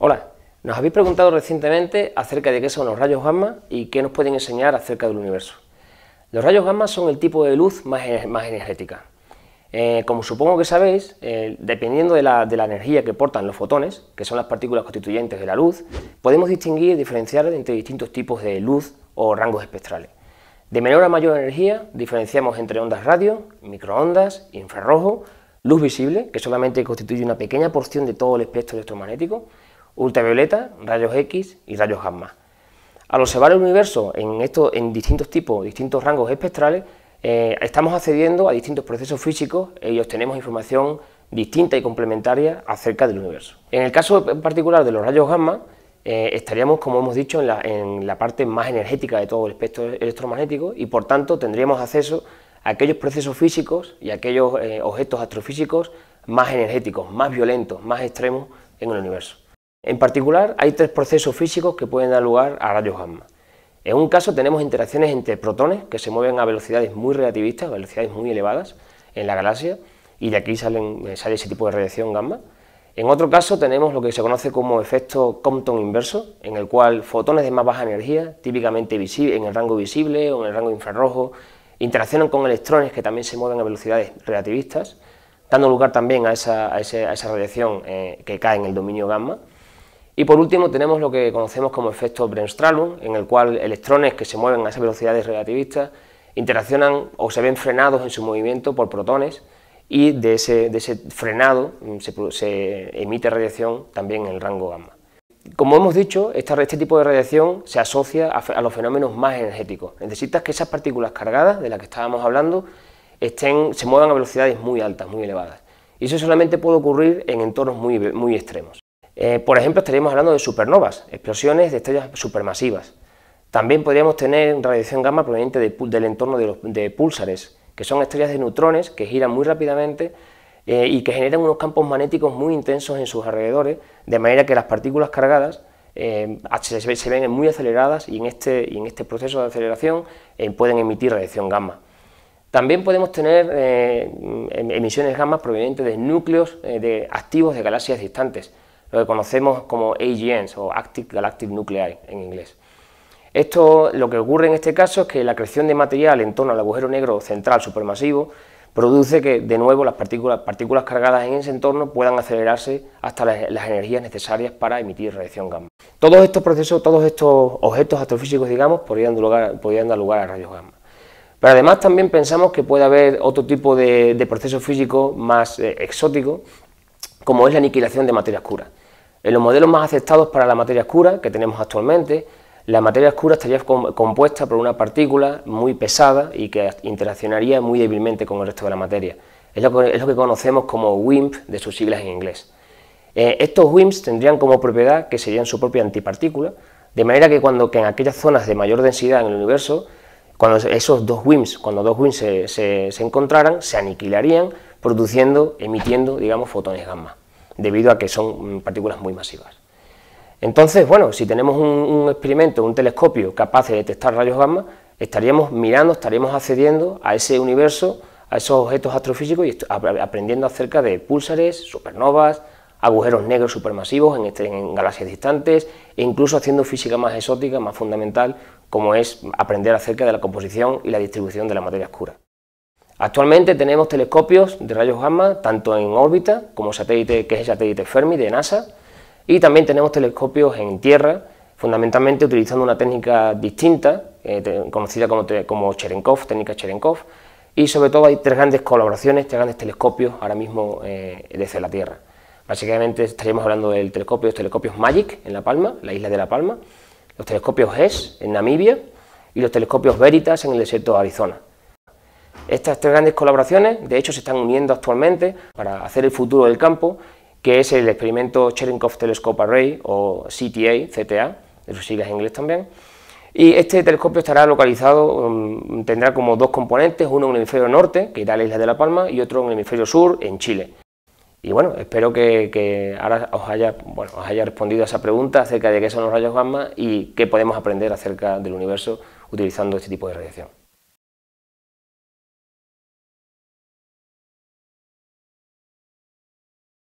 Hola, nos habéis preguntado recientemente acerca de qué son los rayos gamma y qué nos pueden enseñar acerca del universo. Los rayos gamma son el tipo de luz más, energética. Eh, como supongo que sabéis, eh, dependiendo de la, de la, energía que portan los fotones, que son las partículas constituyentes de la luz, podemos distinguir y diferenciar entre distintos tipos de luz o rangos espectrales. De menor a mayor energía, diferenciamos entre ondas radio, microondas, infrarrojo, luz visible, que solamente constituye una pequeña porción de todo el espectro electromagnético, ultravioleta, rayos X y rayos gamma. Al observar el universo en, en distintos tipos, distintos rangos espectrales, eh, estamos accediendo a distintos procesos físicos y obtenemos información distinta y complementaria acerca del universo. En el caso en particular de los rayos gamma, eh, estaríamos, como hemos dicho, en la, parte más energética de todo el espectro electromagnético y por tanto tendríamos acceso a aquellos procesos físicos y aquellos eh, objetos astrofísicos más energéticos, más violentos, más extremos en el universo. En particular, hay tres procesos físicos que pueden dar lugar a rayos gamma. En un caso tenemos interacciones entre protones que se mueven a velocidades muy relativistas, velocidades muy elevadas en la galaxia, y de aquí eh, sale ese tipo de radiación gamma. En otro caso tenemos lo que se conoce como efecto Compton inverso, en el cual fotones de más baja energía, típicamente en el rango visible o en el rango infrarrojo, interaccionan con electrones que también se mueven a velocidades relativistas, dando lugar también a esa, radiación eh, que cae en el dominio gamma. Y por último tenemos lo que conocemos como efecto Bremsstrahlung, en el cual electrones que se mueven a esas velocidades relativistas interaccionan o se ven frenados en su movimiento por protones y de ese, frenado mm, se, emite radiación también en el rango gamma. Como hemos dicho, este tipo de radiación se asocia a, a los fenómenos más energéticos. Necesitas que esas partículas cargadas de las que estábamos hablando estén, se muevan a velocidades muy altas, muy elevadas. Y eso solamente puede ocurrir en entornos muy, muy extremos. Eh, por ejemplo, estaríamos hablando de supernovas, explosiones de estrellas supermasivas. También podríamos tener radiación gamma proveniente del entorno de, pulsares, púlsares, que son estrellas de neutrones que giran muy rápidamente eh, y que generan unos campos magnéticos muy intensos en sus alrededores, de manera que las partículas cargadas eh, se, ven muy aceleradas y en este, este proceso de aceleración pueden emitir radiación gamma. También podemos tener em, emisiones gamma provenientes de núcleos de activos de galaxias distantes, lo que conocemos como AGNs o Active Galactic Nuclei en inglés. Esto, lo que ocurre en este caso es que la creación de material en torno al agujero negro central supermasivo produce que de nuevo las partículas, cargadas en ese entorno puedan acelerarse hasta las, energías necesarias para emitir radiación gamma. Todos estos procesos, todos estos objetos astrofísicos, digamos, podrían dar lugar, a rayos gamma. Pero además también pensamos que puede haber otro tipo de, proceso físico más eh, exótico como es la aniquilación de materia oscura. En los modelos más aceptados para la materia oscura que tenemos actualmente, la materia oscura estaría compuesta por una partícula muy pesada y que interaccionaría muy débilmente con el resto de la materia. Es lo que, conocemos como WIMP de sus siglas en inglés. Eh, estos WIMPs tendrían como propiedad que serían su propia antipartícula, de manera que cuando en aquellas zonas de mayor densidad en el universo, cuando esos dos WIMPs, cuando dos WIMPs se encontraran, se aniquilarían, produciendo, emitiendo, digamos, fotones gamma debido a que son mm, partículas muy masivas. Entonces, bueno, si tenemos un, experimento, un telescopio capaz de detectar rayos gamma, estaríamos mirando, estaríamos accediendo a ese universo, a esos objetos astrofísicos y aprendiendo acerca de púlsares, supernovas, agujeros negros supermasivos en, este, en, galaxias distantes e incluso haciendo física más exótica, más fundamental, como es aprender acerca de la composición y la distribución de la materia oscura. Actualmente tenemos telescopios de rayos gamma tanto en órbita como satélite que es el satélite Fermi de NASA y también tenemos telescopios en tierra, fundamentalmente utilizando una técnica distinta eh, conocida como, como Cherenkov, técnica Cherenkov y sobre todo hay tres grandes colaboraciones, tres grandes telescopios ahora mismo eh, desde la Tierra. Básicamente estaríamos hablando del telescopio, los telescopios MAGIC en La Palma, la isla de La Palma, los telescopios HES en Namibia y los telescopios Veritas en el desierto de Arizona. Estas tres grandes colaboraciones, de hecho, se están uniendo actualmente para hacer el futuro del campo, que es el experimento Cherenkov Telescope Array, o CTA, CTA, de sus siglas en inglés también, y este telescopio estará localizado, mm, tendrá como dos componentes, uno en el hemisferio norte, que irá a la isla de La Palma, y otro en el hemisferio sur, en Chile. Y bueno, espero que, ahora haya, os haya respondido a esa pregunta acerca de qué son los rayos gamma y qué podemos aprender acerca del universo utilizando este tipo de radiación.